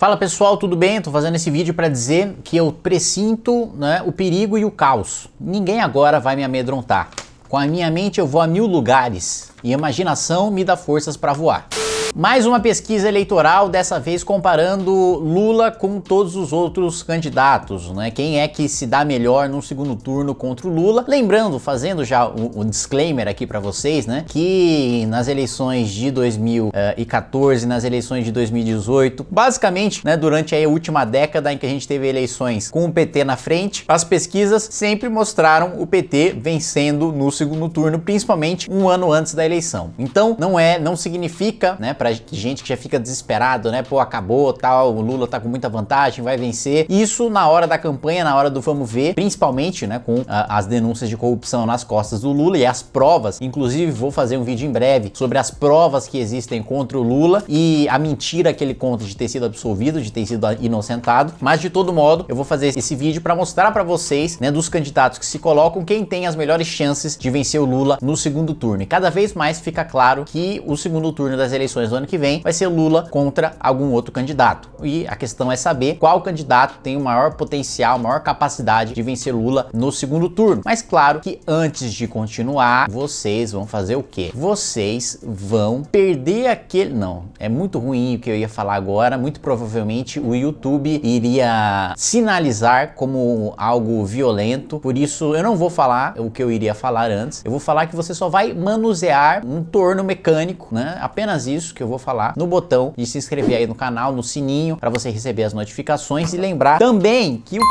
Fala pessoal, tudo bem? Estou fazendo esse vídeo para dizer que eu presinto né, o perigo e o caos. Ninguém agora vai me amedrontar. Com a minha mente eu vou a mil lugares e a imaginação me dá forças para voar. Mais uma pesquisa eleitoral, dessa vez comparando Lula com todos os outros candidatos, né? Quem é que se dá melhor no segundo turno contra o Lula? Lembrando, fazendo já o, o disclaimer aqui para vocês, né? Que nas eleições de 2014, eh, nas eleições de 2018, basicamente, né? Durante a última década em que a gente teve eleições com o PT na frente, as pesquisas sempre mostraram o PT vencendo no segundo turno, principalmente um ano antes da eleição. Então, não é, não significa, né? Pra gente que já fica desesperado, né? Pô, acabou, tal, o Lula tá com muita vantagem, vai vencer. Isso na hora da campanha, na hora do vamos ver, principalmente, né, com a, ah, as denúncias de corrupção nas costas do Lula e as provas. Inclusive, vou fazer um vídeo em breve sobre as provas que existem contra o Lula e a mentira que ele conta de ter sido absolvido, de ter sido inocentado. Mas de todo modo, eu vou fazer esse vídeo para mostrar para vocês, né, dos candidatos que se colocam, quem tem as melhores chances de vencer o Lula no segundo turno. E cada vez mais fica claro que o segundo turno das eleições eleições do ano que vem vai ser Lula contra algum outro candidato. E a questão é saber qual candidato tem o maior potencial, maior capacidade de vencer Lula no segundo turno. Mas claro que antes de continuar, vocês vão fazer o quê? Vocês vão perder aquele... Não, é muito ruim o que eu ia falar agora. Muito provavelmente o YouTube iria sinalizar como algo violento. Por isso, eu não vou falar o que eu iria falar antes. Eu vou falar que você só vai manusear um torno mecânico, né? Apenas isso que eu vou falar no botão de se inscrever aí no canal, no sininho, para você receber as notificações e lembrar também que o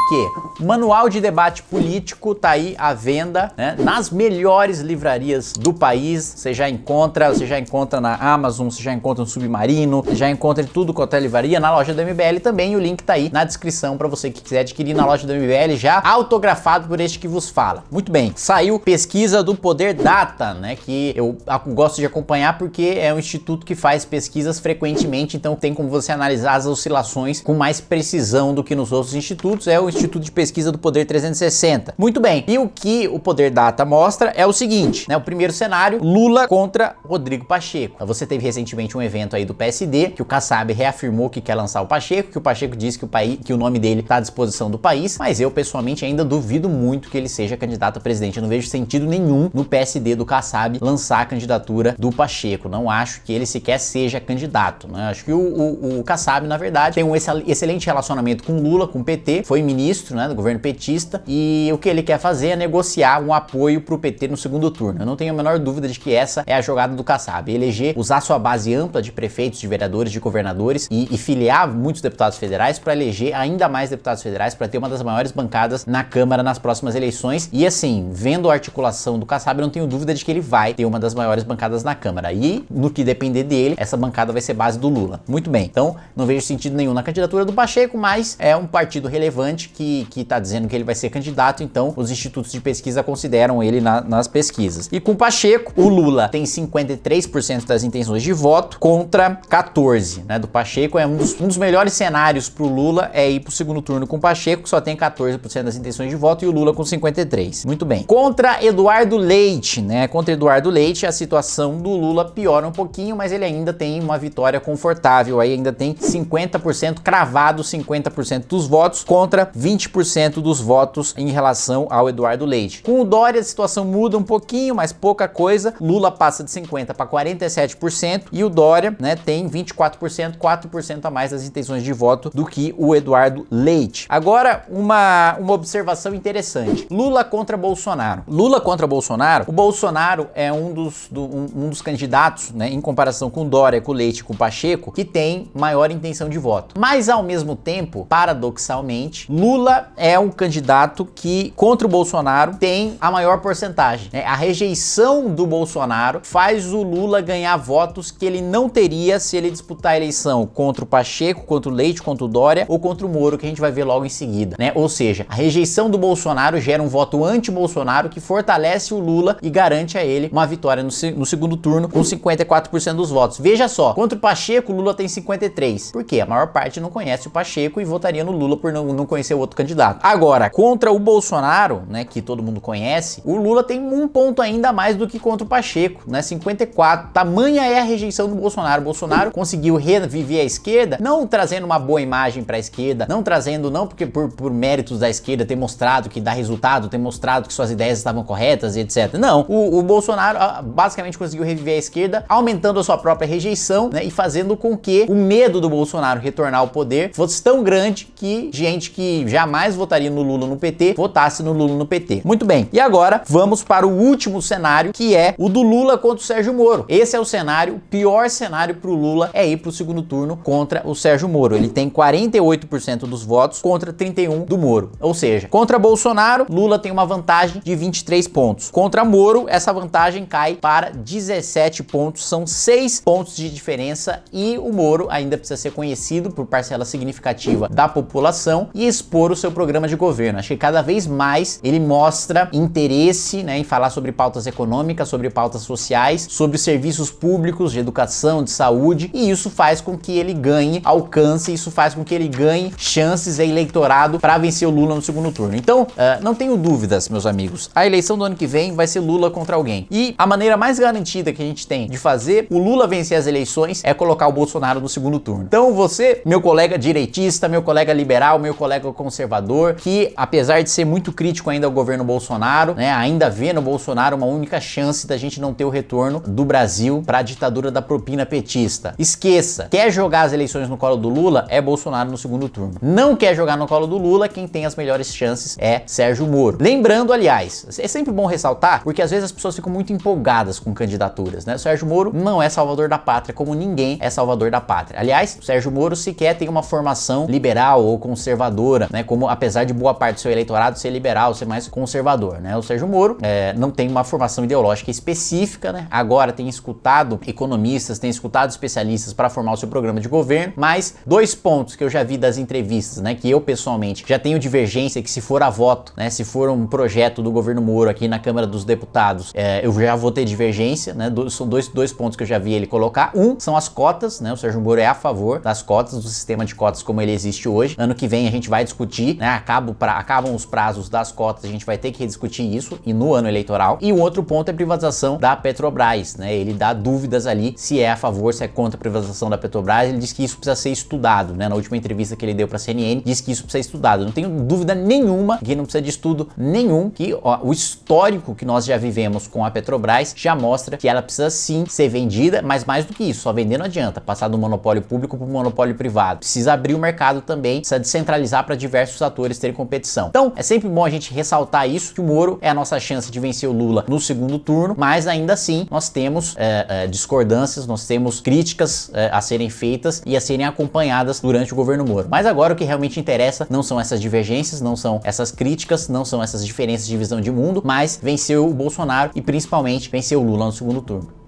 que? Manual de debate político tá aí à venda, né? Nas melhores livrarias do país, você já encontra, você já encontra na Amazon, você já encontra no Submarino, já encontra em tudo quanto é livraria, na loja da MBL também, o link tá aí na descrição para você que quiser adquirir na loja da MBL já autografado por este que vos fala. Muito bem, saiu pesquisa do Poder Data, né, que eu gosto de acompanhar porque é um instituto que faz faz pesquisas frequentemente, então tem como você analisar as oscilações com mais precisão do que nos outros institutos. É o Instituto de Pesquisa do Poder 360. Muito bem. E o que o Poder Data mostra é o seguinte, né? O primeiro cenário, Lula contra Rodrigo Pacheco. Então, você teve recentemente um evento aí do PSD que o Kassab reafirmou que quer lançar o Pacheco, que o Pacheco disse que o país, que o nome dele está à disposição do país, mas eu pessoalmente ainda duvido muito que ele seja candidato a presidente. Eu não vejo sentido nenhum no PSD do Kassab lançar a candidatura do Pacheco. Não acho que ele sequer seja candidato. Né? Acho que o, o, o Kassab, na verdade, tem um excelente relacionamento com Lula, com o PT, foi ministro né, do governo petista, e o que ele quer fazer é negociar um apoio para o PT no segundo turno. Eu não tenho a menor dúvida de que essa é a jogada do Kassab, eleger, usar sua base ampla de prefeitos, de vereadores, de governadores e, e filiar muitos deputados federais para eleger ainda mais deputados federais, para ter uma das maiores bancadas na Câmara nas próximas eleições. E assim, vendo a articulação do Kassab, eu não tenho dúvida de que ele vai ter uma das maiores bancadas na Câmara. E no que depender dele, essa bancada vai ser base do Lula. Muito bem, então não vejo sentido nenhum na candidatura do Pacheco, mas é um partido relevante que, que tá dizendo que ele vai ser candidato, então os institutos de pesquisa consideram ele na, nas pesquisas. E com o Pacheco, o Lula tem 53% das intenções de voto contra 14, né, do Pacheco. É um dos, um dos melhores cenários pro Lula é ir pro segundo turno com o Pacheco, que só tem 14% das intenções de voto e o Lula com 53. Muito bem. Contra Eduardo Leite, né? Contra Eduardo Leite, a situação do Lula piora um pouquinho, mas ele ainda ainda tem uma vitória confortável, aí ainda tem 50% cravado, 50% dos votos contra 20% dos votos em relação ao Eduardo Leite. Com o Dória a situação muda um pouquinho, mas pouca coisa. Lula passa de 50 para 47% e o Dória, né, tem 24%, 4% a mais das intenções de voto do que o Eduardo Leite. Agora, uma, uma observação interessante. Lula contra Bolsonaro. Lula contra Bolsonaro, o Bolsonaro é um dos, do, um, um dos candidatos, né, em comparação com Dória com Leite com Pacheco que tem maior intenção de voto. Mas ao mesmo tempo, paradoxalmente, Lula é um candidato que contra o Bolsonaro tem a maior porcentagem. Né? A rejeição do Bolsonaro faz o Lula ganhar votos que ele não teria se ele disputar a eleição contra o Pacheco, contra o Leite, contra o Dória ou contra o Moro, que a gente vai ver logo em seguida, né? Ou seja, a rejeição do Bolsonaro gera um voto anti-Bolsonaro que fortalece o Lula e garante a ele uma vitória no, no segundo turno com 54% dos votos. Veja só, contra o Pacheco, Lula tem 53. Por quê? A maior parte não conhece o Pacheco e votaria no Lula por não, não conhecer o outro candidato. Agora, contra o Bolsonaro, né, que todo mundo conhece, o Lula tem um ponto ainda mais do que contra o Pacheco, né, 54. Tamanha é a rejeição do Bolsonaro. O Bolsonaro conseguiu reviver a esquerda, não trazendo uma boa imagem para a esquerda, não trazendo, não porque por, por méritos da esquerda ter mostrado que dá resultado, ter mostrado que suas ideias estavam corretas e etc. Não, o, o Bolsonaro ah, basicamente conseguiu reviver a esquerda, aumentando a sua própria rejeição né, e fazendo com que o medo do Bolsonaro retornar ao poder fosse tão grande que gente que jamais votaria no Lula no PT votasse no Lula no PT. Muito bem, e agora vamos para o último cenário que é o do Lula contra o Sérgio Moro. Esse é o cenário, o pior cenário para o Lula é ir para o segundo turno contra o Sérgio Moro. Ele tem 48% dos votos contra 31% do Moro. Ou seja, contra Bolsonaro, Lula tem uma vantagem de 23 pontos. Contra Moro, essa vantagem cai para 17 pontos, são 6 pontos pontos de diferença e o Moro ainda precisa ser conhecido por parcela significativa da população e expor o seu programa de governo. Acho que cada vez mais ele mostra interesse né, em falar sobre pautas econômicas, sobre pautas sociais, sobre serviços públicos de educação, de saúde, e isso faz com que ele ganhe alcance, isso faz com que ele ganhe chances eleitorado para vencer o Lula no segundo turno. Então, uh, não tenho dúvidas, meus amigos, a eleição do ano que vem vai ser Lula contra alguém. E a maneira mais garantida que a gente tem de fazer o Lula vencer vencer as eleições é colocar o Bolsonaro no segundo turno. Então você, meu colega direitista, meu colega liberal, meu colega conservador, que apesar de ser muito crítico ainda ao governo Bolsonaro, né, ainda vê no Bolsonaro uma única chance da gente não ter o retorno do Brasil para a ditadura da propina petista. Esqueça, quer jogar as eleições no colo do Lula é Bolsonaro no segundo turno. Não quer jogar no colo do Lula, quem tem as melhores chances é Sérgio Moro. Lembrando, aliás, é sempre bom ressaltar, porque às vezes as pessoas ficam muito empolgadas com candidaturas, né? O Sérgio Moro não é salvador da pátria como ninguém é salvador da pátria. Aliás, o Sérgio Moro sequer tem uma formação liberal ou conservadora, né? Como apesar de boa parte do seu eleitorado ser liberal, ser mais conservador, né? O Sérgio Moro é, não tem uma formação ideológica específica, né? Agora tem escutado economistas, tem escutado especialistas para formar o seu programa de governo, mas dois pontos que eu já vi das entrevistas, né? Que eu pessoalmente já tenho divergência que se for a voto, né? Se for um projeto do governo Moro aqui na Câmara dos Deputados, é, eu já vou ter divergência, né? Do, são dois, dois pontos que eu já vi ele colocar colocar. Um são as cotas, né? O Sérgio Moro é a favor das cotas, do sistema de cotas como ele existe hoje. Ano que vem a gente vai discutir, né? Acabo pra, acabam os prazos das cotas, a gente vai ter que discutir isso e no ano eleitoral. E o outro ponto é a privatização da Petrobras, né? Ele dá dúvidas ali se é a favor, se é contra a privatização da Petrobras. Ele diz que isso precisa ser estudado, né? Na última entrevista que ele deu para a CNN, diz que isso precisa ser estudado. Não tenho dúvida nenhuma que não precisa de estudo nenhum, que ó, o histórico que nós já vivemos com a Petrobras já mostra que ela precisa sim ser vendida, mas mais mais do que isso, só vendendo não adianta. Passar do monopólio público para o monopólio privado. Precisa abrir o mercado também, precisa descentralizar para diversos atores terem competição. Então, é sempre bom a gente ressaltar isso, que o Moro é a nossa chance de vencer o Lula no segundo turno, mas ainda assim nós temos é, é, discordâncias, nós temos críticas é, a serem feitas e a serem acompanhadas durante o governo Moro. Mas agora o que realmente interessa não são essas divergências, não são essas críticas, não são essas diferenças de visão de mundo, mas venceu o Bolsonaro e principalmente venceu o Lula no segundo turno.